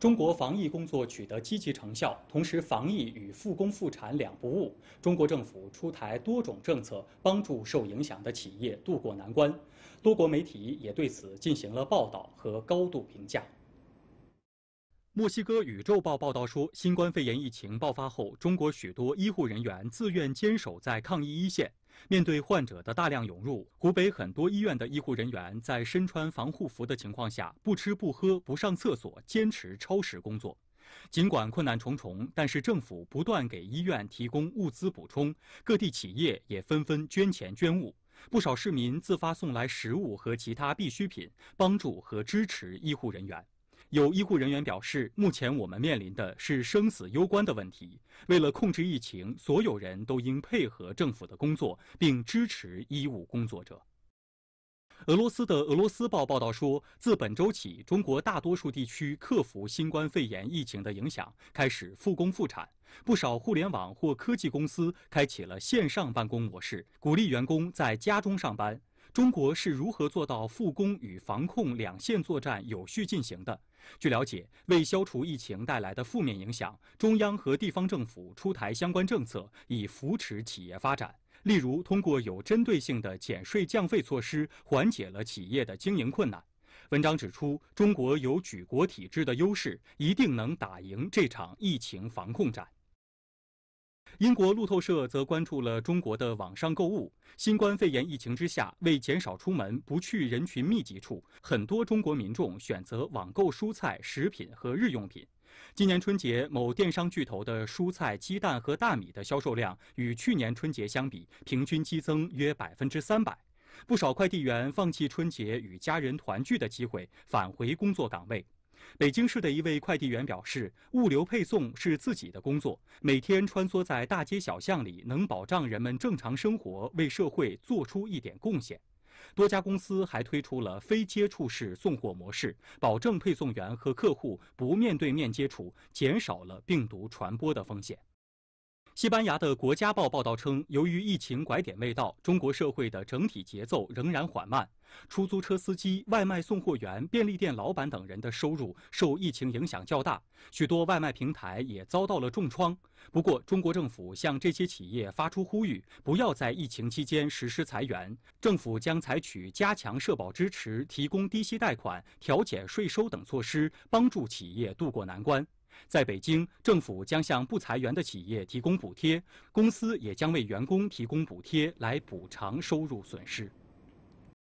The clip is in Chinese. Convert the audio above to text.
中国防疫工作取得积极成效，同时防疫与复工复产两不误。中国政府出台多种政策，帮助受影响的企业渡过难关。多国媒体也对此进行了报道和高度评价。墨西哥《宇宙报》报道说，新冠肺炎疫情爆发后，中国许多医护人员自愿坚守在抗疫一线。面对患者的大量涌入，湖北很多医院的医护人员在身穿防护服的情况下，不吃不喝不上厕所，坚持超时工作。尽管困难重重，但是政府不断给医院提供物资补充，各地企业也纷纷捐钱捐物，不少市民自发送来食物和其他必需品，帮助和支持医护人员。有医护人员表示，目前我们面临的是生死攸关的问题。为了控制疫情，所有人都应配合政府的工作，并支持医务工作者。俄罗斯的《俄罗斯报》报道说，自本周起，中国大多数地区克服新冠肺炎疫情的影响，开始复工复产。不少互联网或科技公司开启了线上办公模式，鼓励员工在家中上班。中国是如何做到复工与防控两线作战有序进行的？据了解，为消除疫情带来的负面影响，中央和地方政府出台相关政策，以扶持企业发展。例如，通过有针对性的减税降费措施，缓解了企业的经营困难。文章指出，中国有举国体制的优势，一定能打赢这场疫情防控战。英国路透社则关注了中国的网上购物。新冠肺炎疫情之下，为减少出门、不去人群密集处，很多中国民众选择网购蔬菜、食品和日用品。今年春节，某电商巨头的蔬菜、鸡蛋和大米的销售量与去年春节相比，平均激增约百分之三百。不少快递员放弃春节与家人团聚的机会，返回工作岗位。北京市的一位快递员表示，物流配送是自己的工作，每天穿梭在大街小巷里，能保障人们正常生活，为社会做出一点贡献。多家公司还推出了非接触式送货模式，保证配送员和客户不面对面接触，减少了病毒传播的风险。西班牙的《国家报》报道称，由于疫情拐点未到，中国社会的整体节奏仍然缓慢。出租车司机、外卖送货员、便利店老板等人的收入受疫情影响较大，许多外卖平台也遭到了重创。不过，中国政府向这些企业发出呼吁，不要在疫情期间实施裁员。政府将采取加强社保支持、提供低息贷款、调减税收等措施，帮助企业渡过难关。在北京，政府将向不裁员的企业提供补贴，公司也将为员工提供补贴来补偿收入损失。